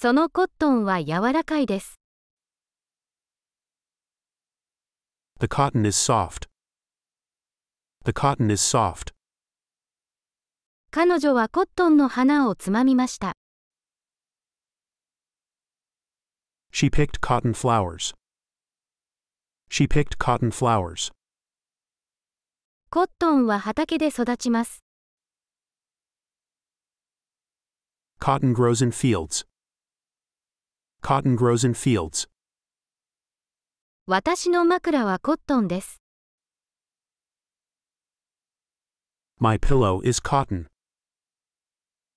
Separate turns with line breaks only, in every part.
そのコットンは柔らかいです。
The cotton is soft. The cotton is soft.
彼女はコットンの花をつまみました。
She picked cotton flowers. She picked cotton flowers.
コットンは畑で育ちま
す。Cotton grows in fields. Cotton grows in fields.
私の枕はコットンです。
My pillow is cotton.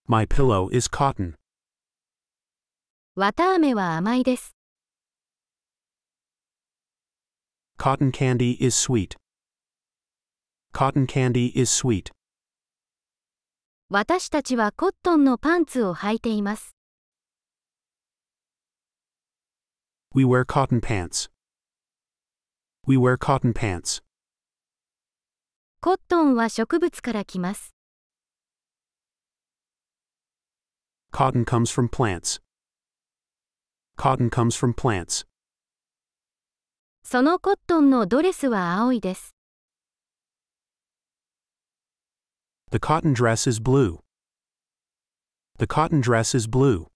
My pillow is cotton.
綿飴は甘いです。
Cotton candy is sweet. Cotton candy is sweet.
私たちはコットンのパンツを履いています。
We wear cotton pants. We wear cotton pants. Cotton Cotton comes from plants. Cotton comes from plants.
そのコットンのドレスは青いです。
The cotton dress is blue. The cotton dress is blue.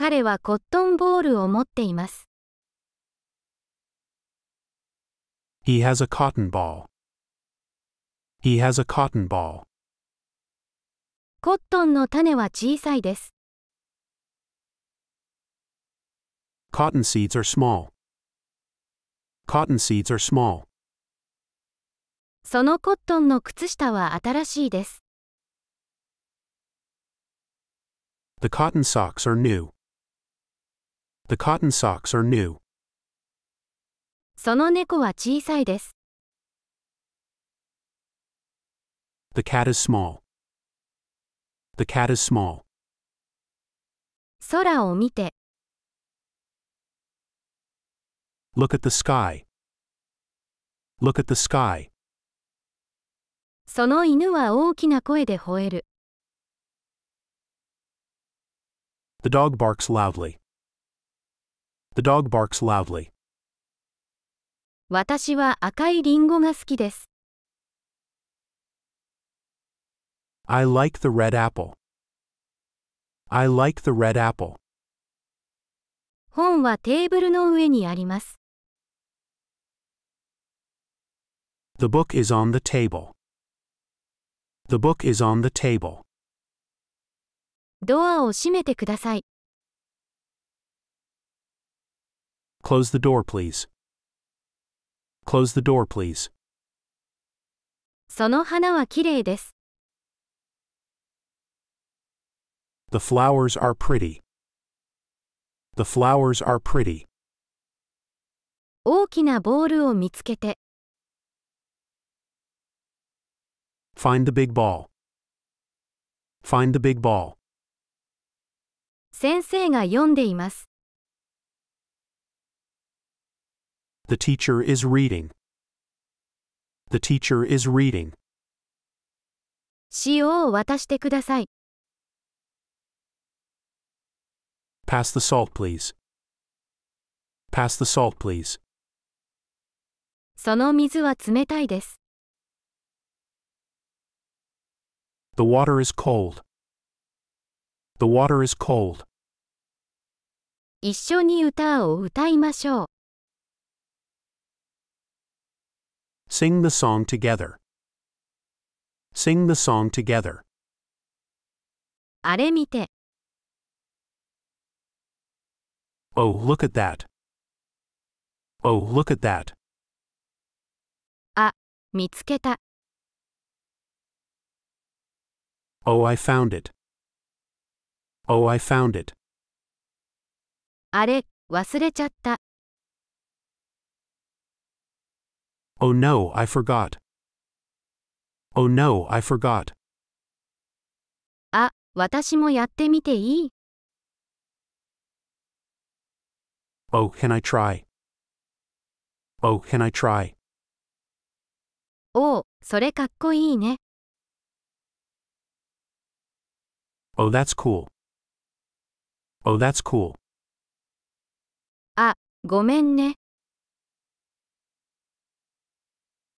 彼はコットンボールを持っています。
He has a cotton ball. He has a cotton ball.
コットンの種は小さいです。
Cotton seeds are small. Cotton seeds are small.
そのコットンの靴下は新しいです。
The cotton socks are new. The cotton socks are new.
その猫は小さいです。
The cat is small. The cat is small.
空を見て。
Look at the sky. Look at the sky.
その犬は大きな声で吠える。
The dog barks loudly. The dog barks loudly.
私は赤いリンゴが好きです。
I like the red apple. I like the red apple.
本はテーブルの上にあります。
The book is on the table. The book is on the table.
ドアを閉めてください。
Close the door, please. Close the door, please.
その花はきれいです。
The flowers are pretty. The flowers are pretty.
大きなボールを見つけて、
Find the big ball. Find the big ball.
先生が読んでいます。
The teacher is reading. The teacher is reading.
塩を渡してください。
Pass the salt, please. Pass the salt, please.
その水は冷たいです。
The water is cold. The water is cold.
一緒に歌を歌いましょう。
Sing the song together. Sing the song together. Oh, look at that. Oh, look at that. Oh, I found it. Oh, I found it.
あれ、忘れちゃった。
Oh no, I forgot. Oh no, I forgot. Ah, Oh, can I try? Oh, can I try? Oh, oh that's cool. Oh, that's cool.
あ、ごめんね。Ah,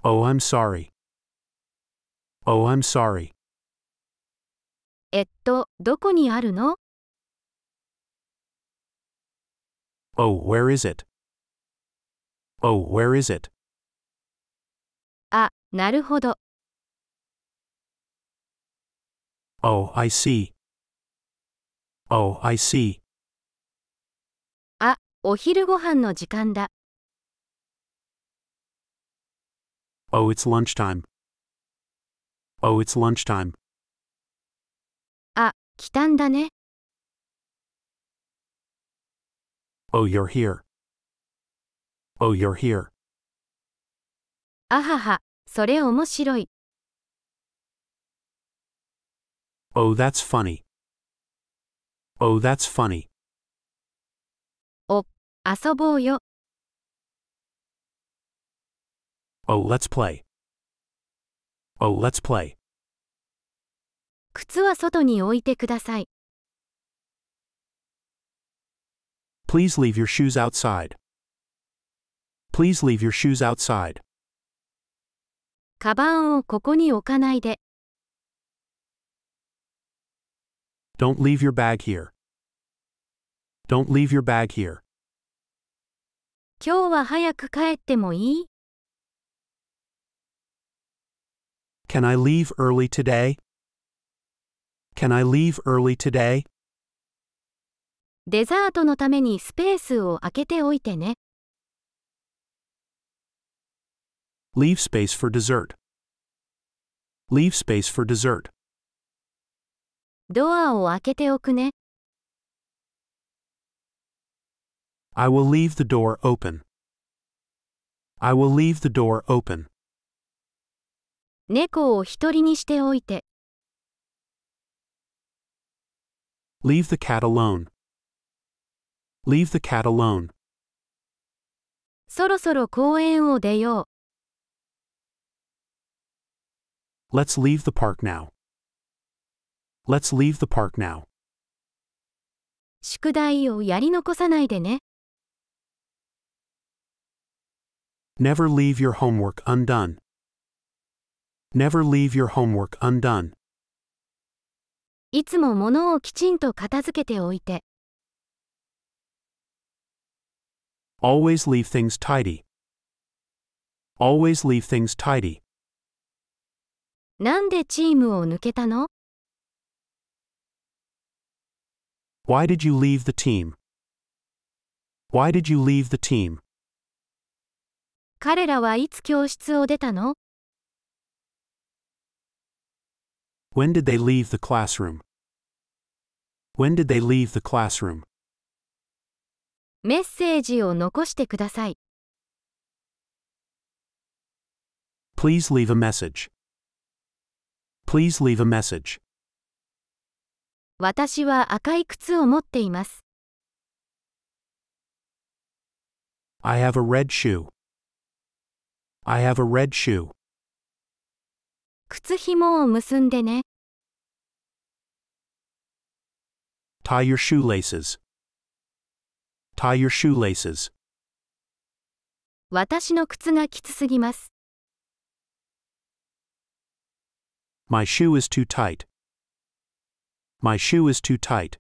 Oh, I'm sorry. Oh, I'm sorry.
えっと、どこにあるの
Oh, where is it? Oh, where is it?
あ、なるほど。
Oh, I see. Oh, I see.
お昼ご飯の時間だ。
Oh, it's lunchtime. Oh, it's lunchtime.
あ、来たんだね。
Oh, ah, you're here. Oh, you're here.
あはは、それ面白い。
Oh, that's funny. Oh, that's funny.
遊ぼうよ。
Oh, let's play. Oh, let's play.
靴は外に置いてください。
Please leave your shoes outside. Please leave your shoes outside.
カバンをここに置かないで。
Don't leave your bag here. Don't leave your bag here.
今日は早く帰ってもいい
Can I leave early today? Can I leave early today?
デザートのためにスペースを空けておいてね。
Leave space for dessert. Leave space for dessert.
ドアを開けておくね。
I will leave the door open. I will leave the door open.
猫を一人にしておいて。
Leave the cat alone. Leave the cat alone.
そろそろ公園を出よ
う。Let's leave the park now. Let's leave the park now.
宿題をやり残さないでね。
Never leave your homework undone. Never leave your homework undone.
いつも物をきちんと片付けておいて。
Always leave things tidy. Always leave things tidy.
なんでチームを抜けたの
Why did you leave the team? Why did you leave the team?
彼らはいつ教室を出たの
When did they leave the classroom? When did they leave the classroom?
メッセージを残してください。
Please leave a message. Please leave a message.
私は赤い靴を持っています。
I have a red shoe. I have a red shoe.
靴紐を結んでね。
Tie your shoelaces. Tie your shoelaces.
私の靴がきつすぎます。
My shoe is too tight. My shoe is too tight.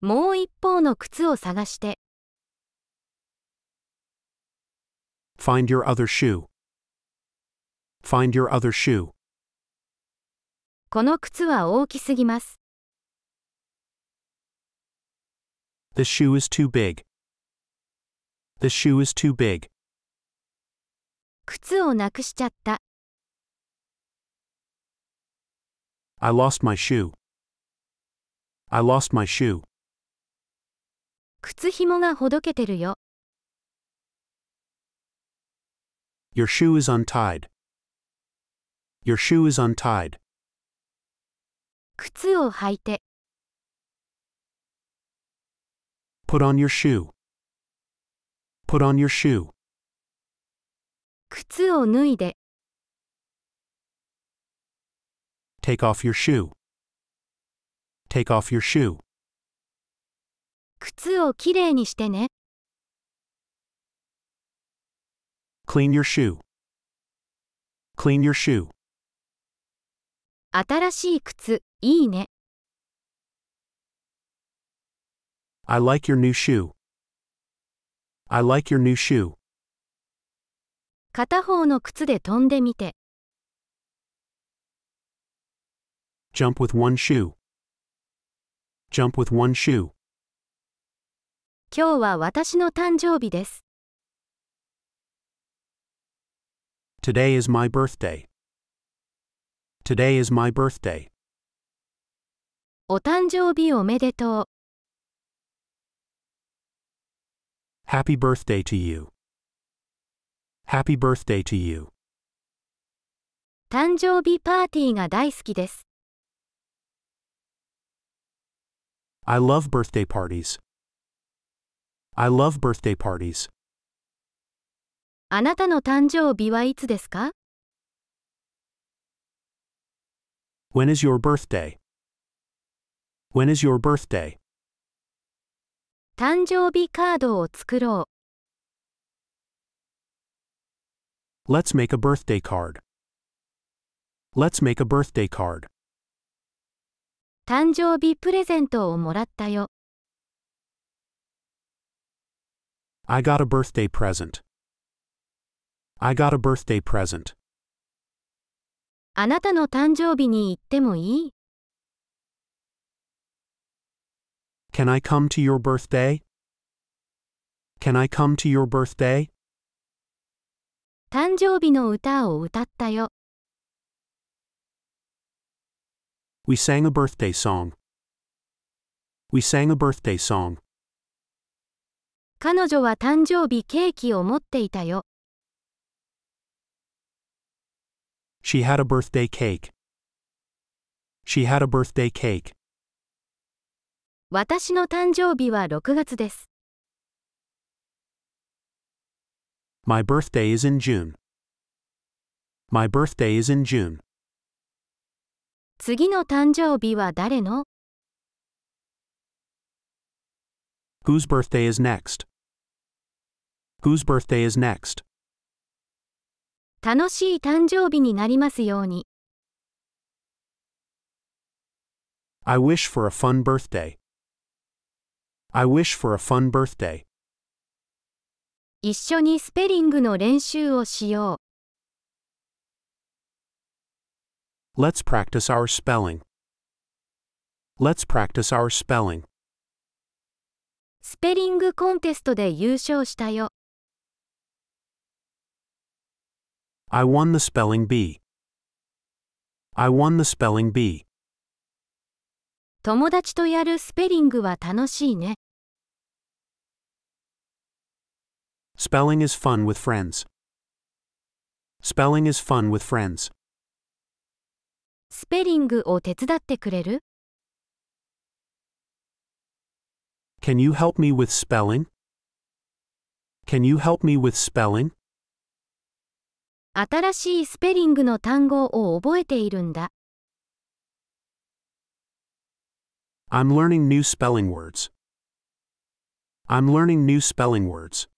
もう一方の靴を探して。
Find your other shoe. Find your other shoe.
この靴は大きすぎます。
This shoe is too big. This shoe is too big.
靴をなくしちゃった。
I lost my shoe. I lost my shoe.
靴紐がほどけてるよ。
Your shoe is untied. Your shoe is untied.
靴を履いて。
Put on your shoe. Put on your shoe.
靴を脱いで。
Take off your shoe. Take off your shoe.
靴をきれいにしてね。
Clean your shoe. Clean your shoe.
新しい靴、いいね。
I like your new shoe. I like your new shoe.
片方の靴で飛んでみて。
Jump with one shoe. Jump with one shoe.
今日は私の誕生日です。
Today is my birthday. Today is my birthday.
お誕生日おめでとう。
Happy birthday to you. Happy birthday to you.
誕生日パーティーが大好きです。
I love birthday parties. I love birthday parties.
あなたの誕生日はいつですか
When is your birthday? When is your birthday?
誕生日カードを作ろ
う。Let's make a birthday card. Let's make a birthday card.
誕生日プレゼントをもらったよ。
I got a birthday present. I got a birthday present.
あなたの誕生日に行ってもいい
?Can I come to your birthday?Can I come to your birthday?
誕生日の歌を歌ったよ。
We sang a birthday song. We sang a birthday song.
彼女は誕生日ケーキを持っていたよ。
She had a birthday cake. She had a birthday cake.
私の誕生日は6月です。
My birthday is in June. My birthday is in June.
次の誕生日は誰の
Whose birthday is next? Whose birthday is next?
楽しい誕生日になりますように。
I wish for a fun birthday. I wish for a fun birthday.
一緒にスペリングの練習をしよ
う。Let's practice our spelling. Let's practice our spelling.
スペリングコンテストで優勝したよ。
I won the spelling bee. I won the spelling bee.
友達とやるスペリングは楽しいね。
Spelling is fun with friends. Spelling is fun with friends.
スペリングを手伝ってくれる
Can you help me with spelling? Can you help me with spelling?
新しいスペリングの単語を覚えているんだ。
I'm learning new spelling words. I'm learning new spelling words.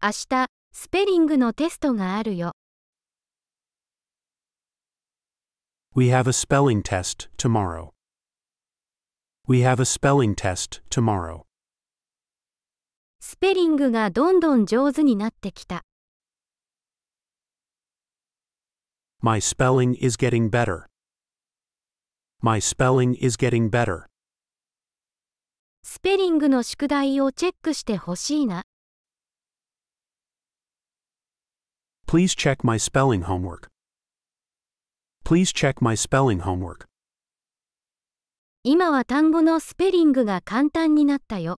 明日、スペリングのテストがあるよ。
We have a spelling test tomorrow. We have a spelling test tomorrow.
スペリングがどんどん上手になってきた。
My spelling is getting better. My spelling is getting better.
スペリングの宿題をチェックしてほしいな。
Please check my spelling homework. Please check my spelling homework.
今は単語のスペリングが簡単になったよ。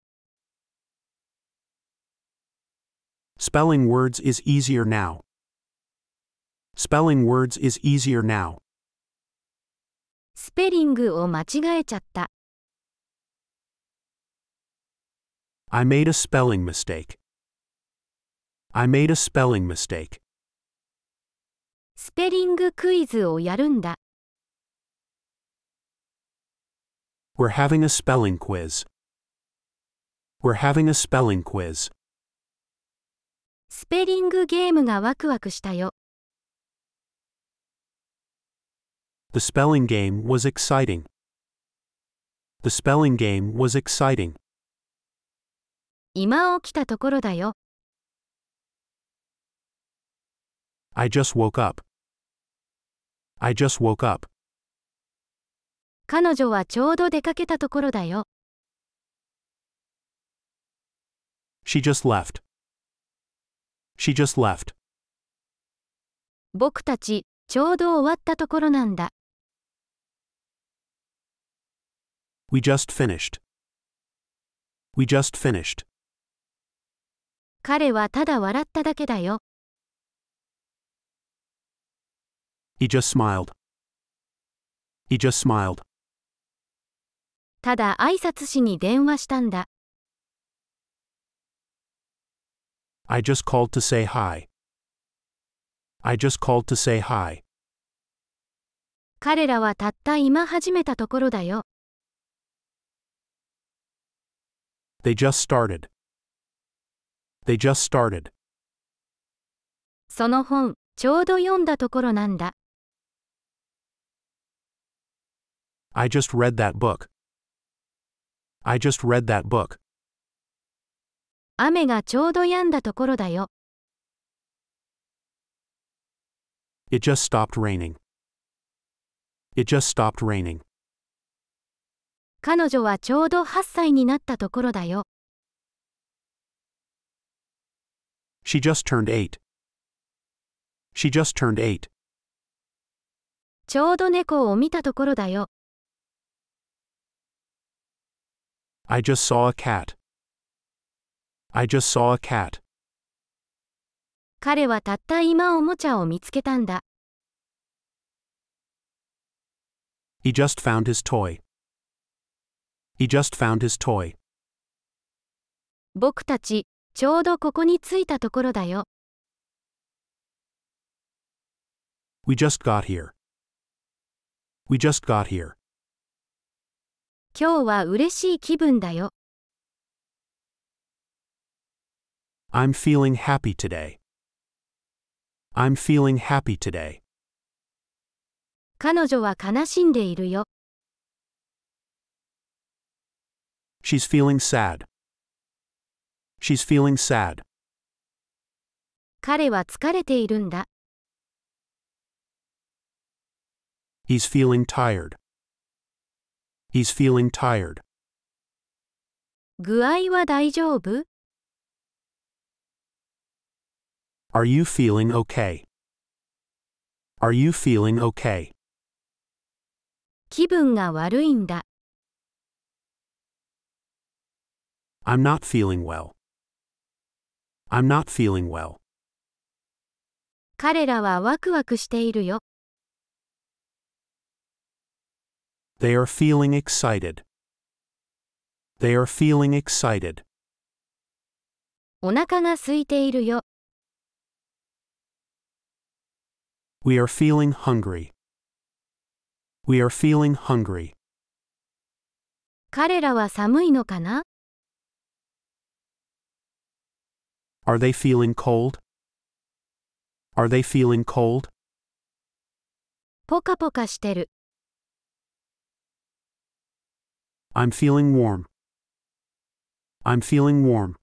Spelling words is easier now. Spelling words is easier now.
スペリングを間違えちゃった。
I made a spelling mistake. I made a spelling mistake.
スペリングクイズをやるんだ。
We're having a spelling quiz. We're having a spelling quiz.
スペリングゲームがワクワクしたよ。
The spelling game was exciting. The spelling game was exciting.
今起きたところだよ。
I just woke up. I just woke up.
彼女はちょうど出かけたところだよ。
She just left. She just left.
僕たちちょうど終わったところなんだ。
We just finished. We just finished.
彼はただ笑っただけだよ。
He just smiled. He just smiled.
ただ挨拶しに電話したんだ。
I just called to say hi. I just called to say hi.
彼らはたった今始めたところだよ。
They just started. They just started.
その本、ちょうど読んだところなんだ。
I just read that book. I just read that book.
雨がちょうど止んだところだよ。
It just stopped raining. It just stopped raining.
彼女はちょうど8歳になったところだよ。
She just turned eight. She just turned eight.
ちょうど猫を見たところだよ。
I just saw a cat. I just saw a cat.
彼はたった今おもちゃを見つけたんだ。
He just found his toy. He just found his toy.
僕たち、ちょうどここに着いたところだよ。
We just got here. We just got here.
今日は嬉しい気分だよ。
I'm feeling happy today. I'm feeling happy today.
彼女は悲しんでいるよ。
She's feeling sad. She's feeling sad.
彼は疲れているんだ。
He's feeling tired. He's feeling tired.
具合は大丈夫
Are you feeling okay? Are you feeling okay?
気分が悪いんだ。
I'm not feeling well. I'm not feeling well.
彼らはワクワクしているよ。
They are feeling excited. They are feeling excited.
お腹が空いているよ。
We are feeling hungry. We are feeling hungry.
彼らは寒いのかな
Are they feeling cold? Are they feeling cold? i am feeling warm. I'm feeling warm.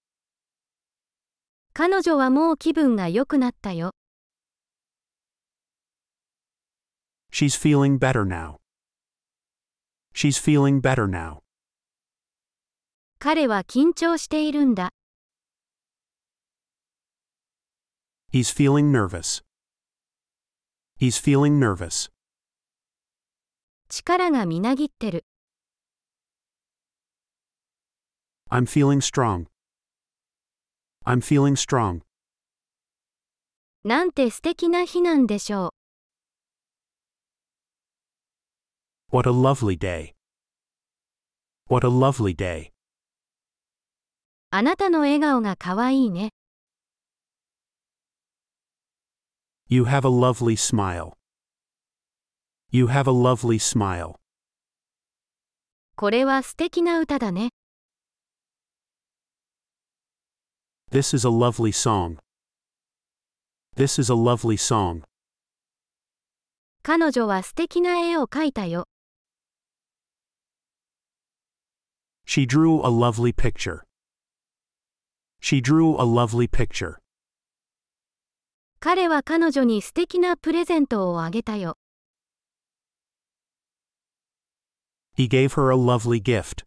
彼女はもう気分が良くなったよ。
She's feeling better now. She's feeling better now.
彼は緊張しているんだ。
He's feeling nervous. He's feeling nervous.
力がみなぎってる。
I'm feeling strong. I'm feeling strong.
なんて素敵な日なんでしょ
What a lovely day. What a lovely day. う。
あなたの笑顔がかわいいね。
You have a lovely smile. You have a lovely smile.
これは素敵な歌だね。
This is a lovely song. This is a lovely song.
彼女は素敵な絵を描いたよ。
She drew a lovely picture. She drew a lovely picture.
彼は彼女に素敵なプレゼントをあげたよ。
He gave her a lovely gift.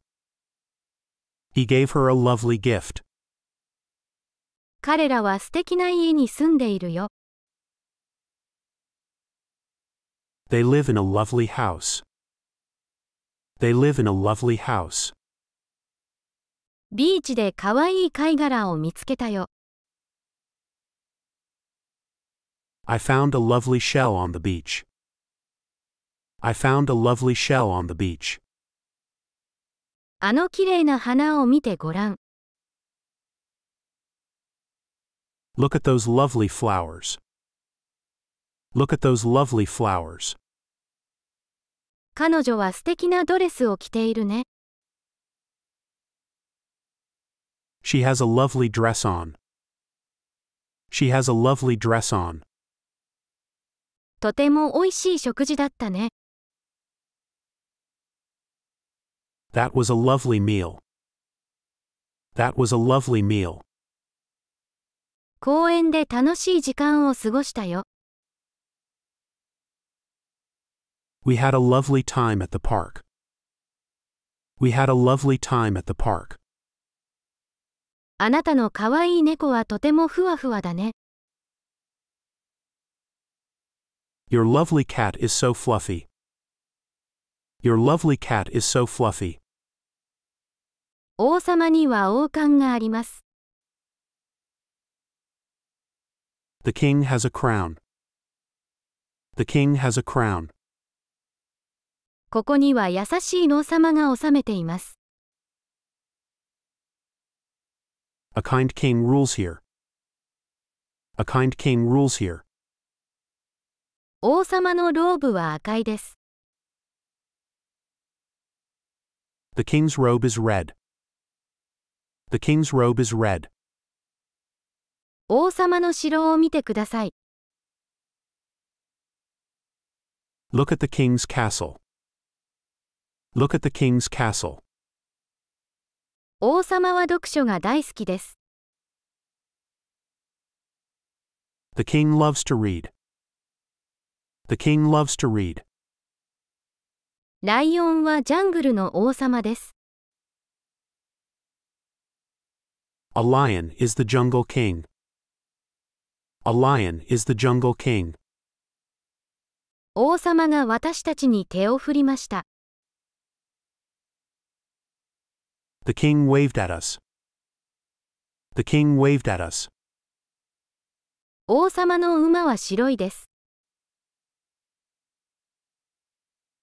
He gave her a lovely gift.
彼らは素敵な家に住んでいるよ。
They live in a lovely house. They live in a lovely house.
ビーチでかわいい貝殻を見つけたよ。
I found a lovely shell on the beach. I found a lovely shell on the beach. Look at those lovely flowers. Look at those lovely flowers.
彼女は素敵なドレスを着ているね。
She has a lovely dress on. She has a lovely dress on.
とても美味しい食事だったね。
That was a lovely meal. That was a lovely meal.
公園で楽しい時間を過ごしたよ。
We had a lovely time at the park. We had a lovely time at the park.
あなたの可愛い猫はとてもふわふわだね。
Your lovely cat is so fluffy. Your lovely cat is so fluffy.
王様には王冠があります。
The king has a crown. The king has a crown.
ここには優しい王様が治めています。
A kind king rules here. A kind king rules here.
王様のローブは赤いです。
The king's robe is red. The king's robe is red.
王様の城を見てください。
Look at the king's castle. Look at the king's castle.
王様は読書が大好きです。
The king loves to read. The king loves to read.
ライオンはジャングルの王様です。
A lion is the jungle king. A lion is the jungle king.
王様が私たちに手を振りました。
The king waved at us. The king waved at us.
王様の馬は白いです。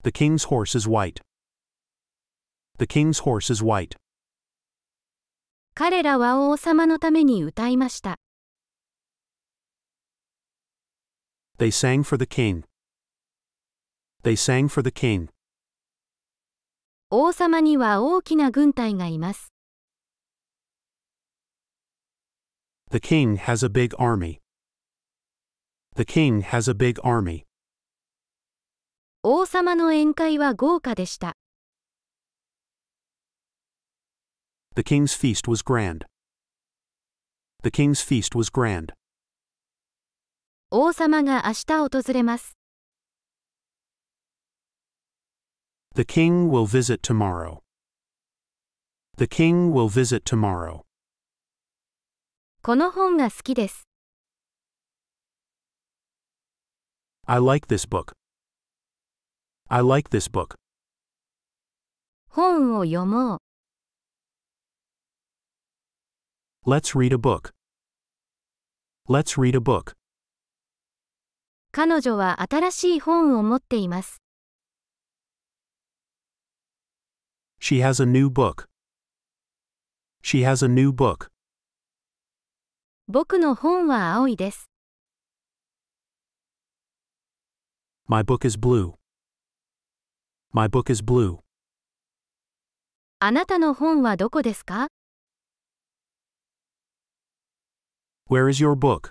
The king's horse is white. The king's horse is white.
彼らは王様のために歌いました。
They sang for the king. They sang for the king.
王様には大きな軍隊がいます。
The king has a big army. The king has a big army.
王様の宴会は豪華でした。
The king's feast was grand. The king's feast was grand.
王様が明日訪れます。
The king will visit tomorrow. The king will visit tomorrow.
この本が好きです。
I like this book. I like this book.
本を読も
う。Let's read a book. Let's read a book.
彼女は新しい本を持っています。
She has a new book. She has a new book.
僕の本は青いです。
My book is blue. My book is blue.
あなたの本はどこですか
Where is your book?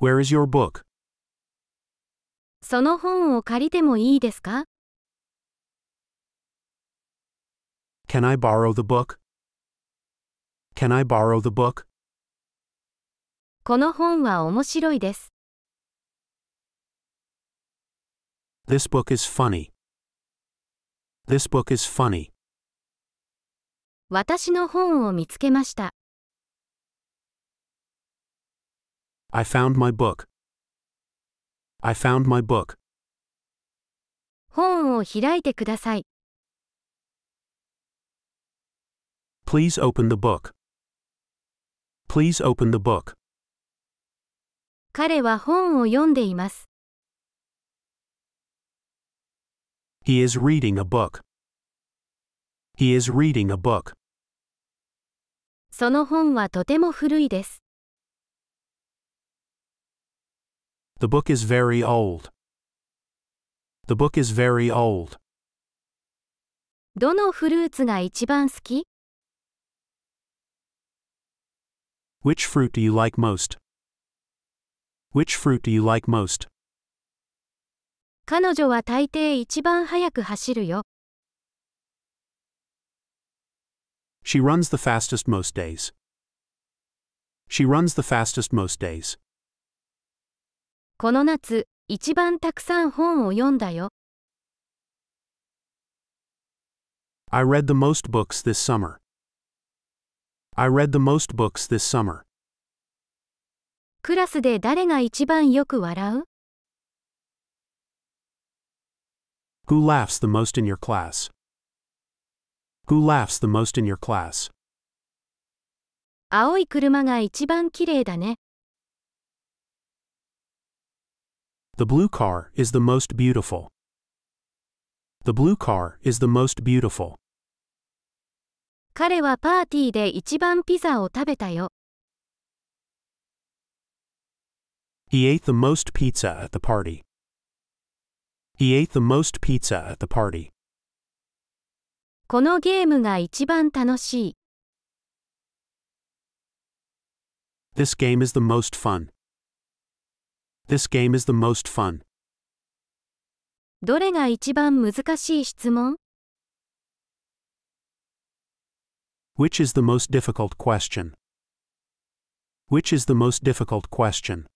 Where is your book?
その本を借りてもいいですか
Can I borrow the book? Can I borrow the book?
この本は面白いです。
This book is funny. This book is funny.
私の本を見つけました。
I found my book. I found my book.
本を開いてください。
Please open the book. Please open the book.
彼は本を読んでいます。
He is reading a book. He is reading a book.
その本はとても古いです。
The book is very old. The book is very old.
どのフルーツが一番好き
?Which fruit do you like most? Which fruit do you like most?
彼女は大抵一番速く走るよ。
She runs the fastest most days. She runs the fastest most days.
この夏、一番たくさん本を読んだよ。
I read the most books this summer. I read the most books this summer.
クラスで誰が一番よく笑う
Who laughs the most in your class? Who laughs the most in your class?
The
blue car is the most beautiful. The blue car is the most beautiful. He ate the most pizza at the party. He ate the most pizza at the party.
このゲームが一番楽しい。
This game is the most fun. This game is the most fun.
どれが一番難しい質問
Which is the most difficult question? Which is the most difficult question?